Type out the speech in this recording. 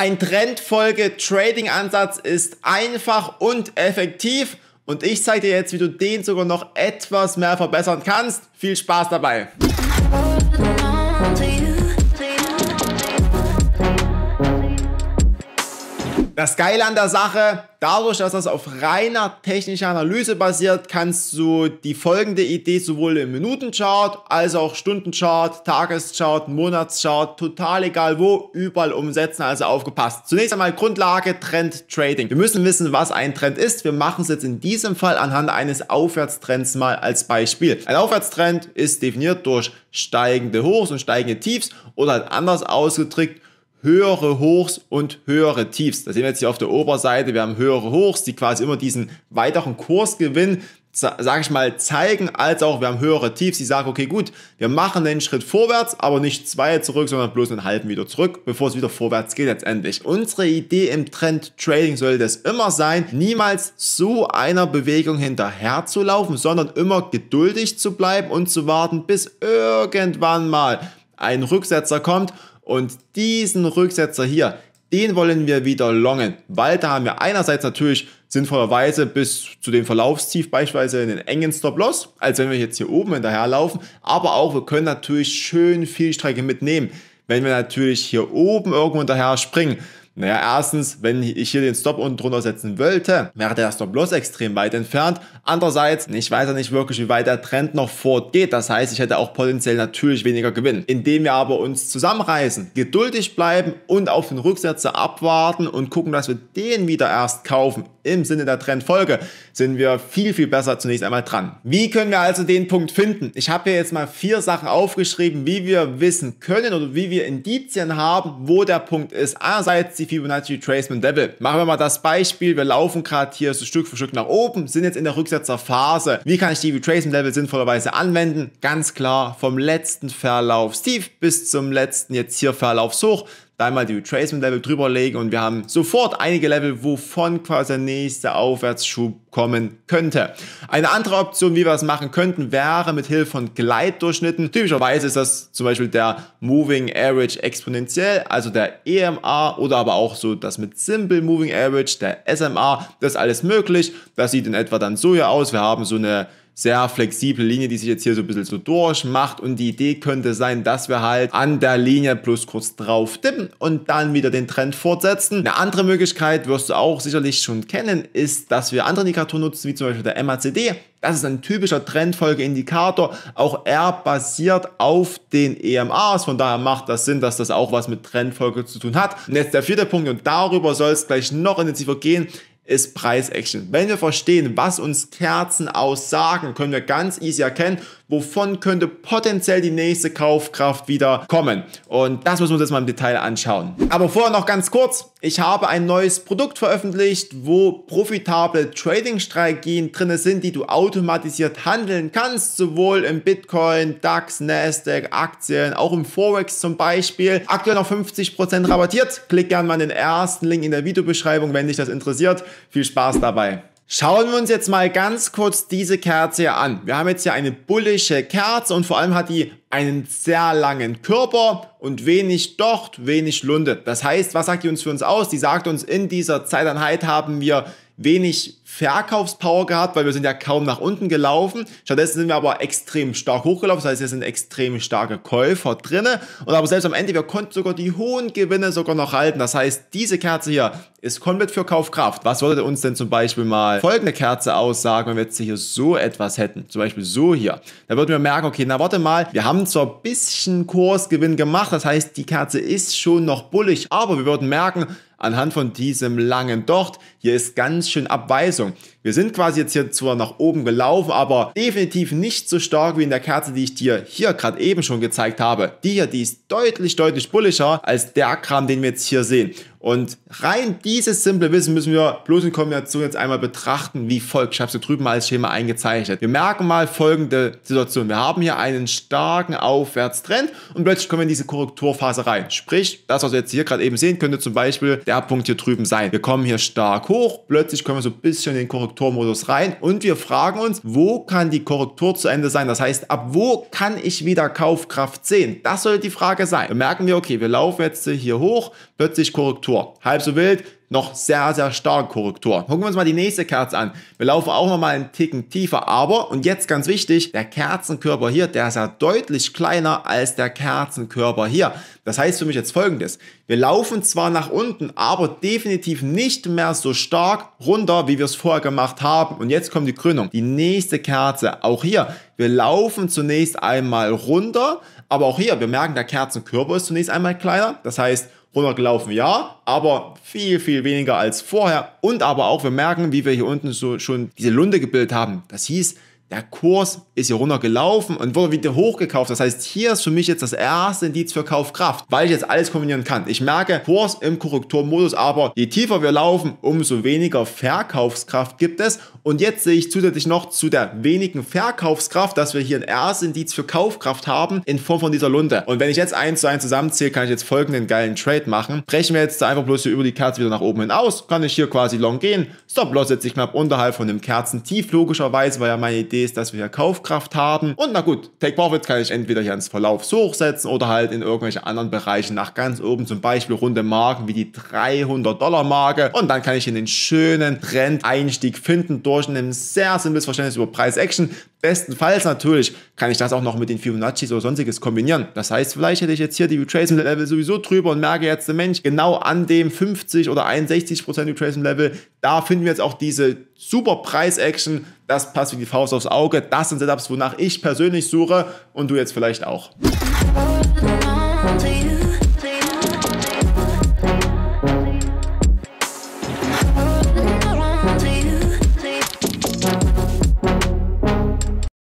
Ein Trendfolge-Trading-Ansatz ist einfach und effektiv und ich zeige dir jetzt, wie du den sogar noch etwas mehr verbessern kannst. Viel Spaß dabei! Das Geile an der Sache, dadurch, dass das auf reiner technischer Analyse basiert, kannst du die folgende Idee sowohl im Minutenchart als auch Stundenchart, Tageschart, Monatschart, total egal wo, überall umsetzen, also aufgepasst. Zunächst einmal Grundlage Trend Trading. Wir müssen wissen, was ein Trend ist. Wir machen es jetzt in diesem Fall anhand eines Aufwärtstrends mal als Beispiel. Ein Aufwärtstrend ist definiert durch steigende Hochs und steigende Tiefs oder halt anders ausgedrückt höhere Hochs und höhere Tiefs. Da sehen wir jetzt hier auf der Oberseite, wir haben höhere Hochs, die quasi immer diesen weiteren Kursgewinn, sage ich mal, zeigen, als auch wir haben höhere Tiefs, die sagen, okay, gut, wir machen einen Schritt vorwärts, aber nicht zwei zurück, sondern bloß einen halben wieder zurück, bevor es wieder vorwärts geht letztendlich. Unsere Idee im Trend Trading sollte es immer sein, niemals so einer Bewegung hinterher zu laufen, sondern immer geduldig zu bleiben und zu warten, bis irgendwann mal ein Rücksetzer kommt und diesen Rücksetzer hier, den wollen wir wieder longen, weil da haben wir einerseits natürlich sinnvollerweise bis zu dem Verlaufstief beispielsweise einen engen Stop-Loss, als wenn wir jetzt hier oben hinterherlaufen, aber auch wir können natürlich schön viel Strecke mitnehmen. Wenn wir natürlich hier oben irgendwo hinterher springen, naja, erstens, wenn ich hier den Stop unten drunter setzen wollte, wäre der Stop Loss extrem weit entfernt. Andererseits, ich weiß ja nicht wirklich, wie weit der Trend noch fortgeht. Das heißt, ich hätte auch potenziell natürlich weniger Gewinn. Indem wir aber uns zusammenreißen, geduldig bleiben und auf den Rücksetzer abwarten und gucken, dass wir den wieder erst kaufen, im Sinne der Trendfolge sind wir viel, viel besser zunächst einmal dran. Wie können wir also den Punkt finden? Ich habe hier jetzt mal vier Sachen aufgeschrieben, wie wir wissen können oder wie wir Indizien haben, wo der Punkt ist. Einerseits die Fibonacci Retracement Level. Machen wir mal das Beispiel. Wir laufen gerade hier so Stück für Stück nach oben, sind jetzt in der Rücksetzerphase. Wie kann ich die Retracement Level sinnvollerweise anwenden? Ganz klar, vom letzten Verlauf Steve bis zum letzten jetzt hier Verlaufshoch da einmal die Retracement-Level drüberlegen und wir haben sofort einige Level, wovon quasi der nächste Aufwärtsschub kommen könnte. Eine andere Option, wie wir das machen könnten, wäre mit Hilfe von Gleitdurchschnitten. Typischerweise ist das zum Beispiel der Moving Average exponentiell, also der EMA oder aber auch so das mit Simple Moving Average, der SMA, das ist alles möglich. Das sieht in etwa dann so hier aus. Wir haben so eine sehr flexible Linie, die sich jetzt hier so ein bisschen so durchmacht und die Idee könnte sein, dass wir halt an der Linie plus kurz drauf tippen und dann wieder den Trend fortsetzen. Eine andere Möglichkeit wirst du auch sicherlich schon kennen, ist, dass wir andere Indikatoren nutzen, wie zum Beispiel der MACD. Das ist ein typischer Trendfolgeindikator. Auch er basiert auf den EMAs. Von daher macht das Sinn, dass das auch was mit Trendfolge zu tun hat. Und jetzt der vierte Punkt und darüber soll es gleich noch intensiver gehen ist Preis-Action. Wenn wir verstehen, was uns Kerzen aussagen, können wir ganz easy erkennen, wovon könnte potenziell die nächste Kaufkraft wieder kommen. Und das müssen wir uns jetzt mal im Detail anschauen. Aber vorher noch ganz kurz, ich habe ein neues Produkt veröffentlicht, wo profitable Trading-Strategien drin sind, die du automatisiert handeln kannst, sowohl im Bitcoin, DAX, Nasdaq, Aktien, auch im Forex zum Beispiel. Aktuell noch 50% rabattiert. Klick gerne mal den ersten Link in der Videobeschreibung, wenn dich das interessiert. Viel Spaß dabei. Schauen wir uns jetzt mal ganz kurz diese Kerze hier an. Wir haben jetzt hier eine bullische Kerze und vor allem hat die einen sehr langen Körper und wenig Docht, wenig Lunde. Das heißt, was sagt die uns für uns aus? Die sagt uns, in dieser Zeiteinheit haben wir wenig Verkaufspower gehabt, weil wir sind ja kaum nach unten gelaufen. Stattdessen sind wir aber extrem stark hochgelaufen. Das heißt, hier sind extrem starke Käufer drinne. Und aber selbst am Ende, wir konnten sogar die hohen Gewinne sogar noch halten. Das heißt, diese Kerze hier ist komplett für Kaufkraft. Was würde uns denn zum Beispiel mal folgende Kerze aussagen, wenn wir jetzt hier so etwas hätten? Zum Beispiel so hier. Da würden wir merken, okay, na warte mal, wir haben zwar ein bisschen Kursgewinn gemacht. Das heißt, die Kerze ist schon noch bullig, aber wir würden merken, anhand von diesem langen Dort, hier ist ganz schön Abweisung. Wir sind quasi jetzt hier zwar nach oben gelaufen, aber definitiv nicht so stark wie in der Kerze, die ich dir hier gerade eben schon gezeigt habe. Die hier, die ist deutlich, deutlich bullischer als der Kram, den wir jetzt hier sehen. Und rein dieses simple Wissen müssen wir bloß in Kombination jetzt einmal betrachten, wie folgt. Ich habe es hier drüben mal als Schema eingezeichnet. Wir merken mal folgende Situation. Wir haben hier einen starken Aufwärtstrend und plötzlich kommen wir in diese Korrekturphase rein. Sprich, das, was wir jetzt hier gerade eben sehen, könnte zum Beispiel der Punkt hier drüben sein. Wir kommen hier stark hoch. Plötzlich kommen wir so ein bisschen in den Korrekturmodus rein und wir fragen uns, wo kann die Korrektur zu Ende sein? Das heißt, ab wo kann ich wieder Kaufkraft sehen? Das sollte die Frage sein. Dann merken wir, okay, wir laufen jetzt hier hoch, plötzlich Korrektur. Halb so wild, noch sehr, sehr stark Korrektur. Gucken wir uns mal die nächste Kerze an. Wir laufen auch nochmal einen Ticken tiefer, aber, und jetzt ganz wichtig, der Kerzenkörper hier, der ist ja deutlich kleiner als der Kerzenkörper hier. Das heißt für mich jetzt folgendes. Wir laufen zwar nach unten, aber definitiv nicht mehr so stark runter, wie wir es vorher gemacht haben. Und jetzt kommt die Krönung. Die nächste Kerze, auch hier, wir laufen zunächst einmal runter, aber auch hier, wir merken, der Kerzenkörper ist zunächst einmal kleiner. Das heißt, runtergelaufen, ja, aber viel, viel weniger als vorher. Und aber auch, wir merken, wie wir hier unten so schon diese Lunde gebildet haben. Das hieß, der Kurs ist hier runtergelaufen und wurde wieder hochgekauft. Das heißt, hier ist für mich jetzt das erste Indiz für Kaufkraft, weil ich jetzt alles kombinieren kann. Ich merke Kurs im Korrekturmodus, aber je tiefer wir laufen, umso weniger Verkaufskraft gibt es. Und jetzt sehe ich zusätzlich noch zu der wenigen Verkaufskraft, dass wir hier ein erstes Indiz für Kaufkraft haben in Form von dieser Lunde. Und wenn ich jetzt eins zu eins zusammenzähle, kann ich jetzt folgenden geilen Trade machen. Brechen wir jetzt einfach bloß hier über die Kerze wieder nach oben hin aus, kann ich hier quasi long gehen. Stop-Loss setze ich knapp unterhalb von dem Kerzentief, logischerweise, war ja meine Idee Idee ist, dass wir hier Kaufkraft haben. Und na gut, Take Profits kann ich entweder hier ins Verlauf so hochsetzen oder halt in irgendwelche anderen Bereichen nach ganz oben, zum Beispiel runde Marken wie die 300 Dollar Marke. Und dann kann ich hier einen schönen Trend-Einstieg finden durch ein sehr simples Verständnis über Price Action Bestenfalls natürlich kann ich das auch noch mit den Fibonacci oder sonstiges kombinieren. Das heißt, vielleicht hätte ich jetzt hier die Retracement Level sowieso drüber und merke jetzt, Mensch, genau an dem 50 oder 61% Retracement Level, da finden wir jetzt auch diese super Preis-Action. Das passt wie die Faust aufs Auge. Das sind Setups, wonach ich persönlich suche und du jetzt vielleicht auch.